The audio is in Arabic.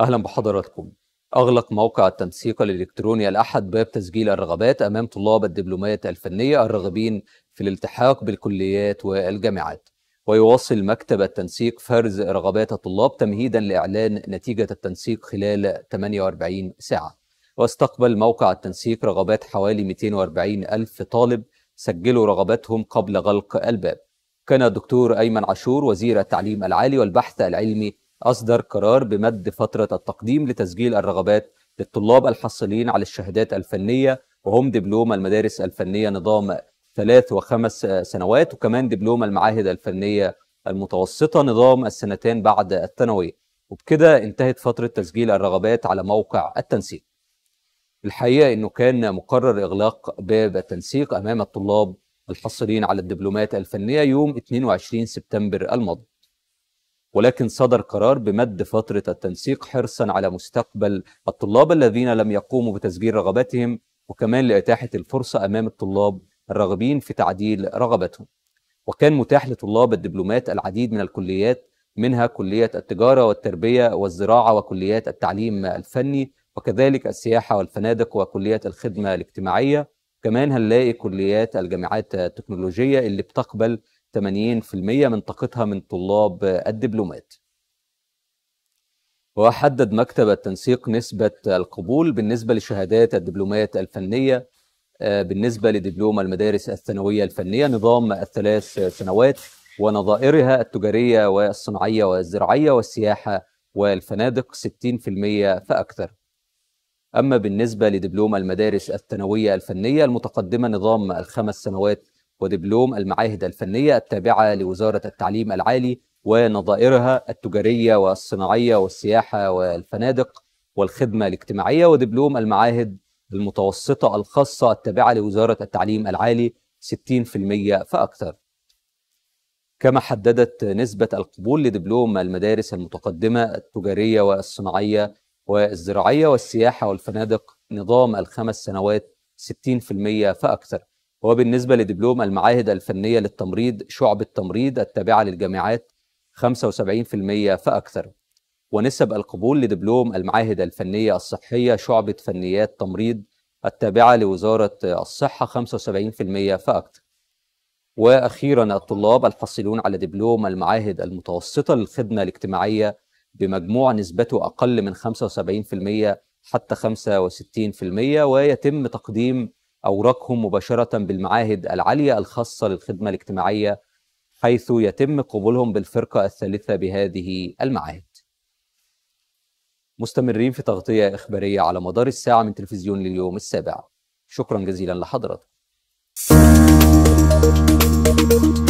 أهلا بحضراتكم أغلق موقع التنسيق الإلكتروني الأحد باب تسجيل الرغبات أمام طلاب الدبلومات الفنية الراغبين في الالتحاق بالكليات والجامعات ويواصل مكتب التنسيق فرز رغبات الطلاب تمهيدا لإعلان نتيجة التنسيق خلال 48 ساعة واستقبل موقع التنسيق رغبات حوالي 240 ألف طالب سجلوا رغباتهم قبل غلق الباب كان الدكتور أيمن عاشور وزير التعليم العالي والبحث العلمي أصدر قرار بمد فترة التقديم لتسجيل الرغبات للطلاب الحاصلين على الشهادات الفنية وهم دبلوم المدارس الفنية نظام ثلاث وخمس سنوات وكمان دبلوم المعاهد الفنية المتوسطة نظام السنتين بعد الثانوية وبكده انتهت فترة تسجيل الرغبات على موقع التنسيق الحقيقة أنه كان مقرر إغلاق باب التنسيق أمام الطلاب الحاصلين على الدبلومات الفنية يوم 22 سبتمبر الماضي ولكن صدر قرار بمد فترة التنسيق حرصا على مستقبل الطلاب الذين لم يقوموا بتسجيل رغباتهم وكمان لإتاحة الفرصة أمام الطلاب الراغبين في تعديل رغبتهم وكان متاح لطلاب الدبلومات العديد من الكليات منها كلية التجارة والتربية والزراعة وكليات التعليم الفني وكذلك السياحة والفنادق وكلية الخدمة الاجتماعية كمان هنلاقي كليات الجامعات التكنولوجية اللي بتقبل 80% من طاقتها من طلاب الدبلومات وحدد مكتب التنسيق نسبة القبول بالنسبة لشهادات الدبلومات الفنية آه، بالنسبة لدبلوم المدارس الثانوية الفنية نظام الثلاث سنوات ونظائرها التجارية والصناعية والزراعية والسياحة والفنادق 60% فأكثر أما بالنسبة لدبلوم المدارس الثانوية الفنية المتقدمة نظام الخمس سنوات ودبلوم المعاهد الفنية التابعة لوزارة التعليم العالي ونظائرها التجارية والصناعية والسياحة والفنادق والخدمة الاجتماعية ودبلوم المعاهد المتوسطة الخاصة التابعة لوزارة التعليم العالي 60% فأكثر كما حددت نسبة القبول لدبلوم المدارس المتقدمة التجارية والصناعية والزراعية والسياحة والفنادق نظام الخمس سنوات 60% فأكثر وبالنسبة لدبلوم المعاهد الفنية للتمريض شعب التمريض التابعة للجامعات 75% فأكثر ونسب القبول لدبلوم المعاهد الفنية الصحية شعبة فنيات تمريض التابعة لوزارة الصحة 75% فأكثر وأخيرا الطلاب الحاصلون على دبلوم المعاهد المتوسطة للخدمة الاجتماعية بمجموع نسبته أقل من 75% حتى 65% ويتم تقديم اوراقهم مباشره بالمعاهد العاليه الخاصه للخدمه الاجتماعيه حيث يتم قبولهم بالفرقه الثالثه بهذه المعاهد. مستمرين في تغطيه اخباريه على مدار الساعه من تلفزيون لليوم السابع. شكرا جزيلا لحضراتكم.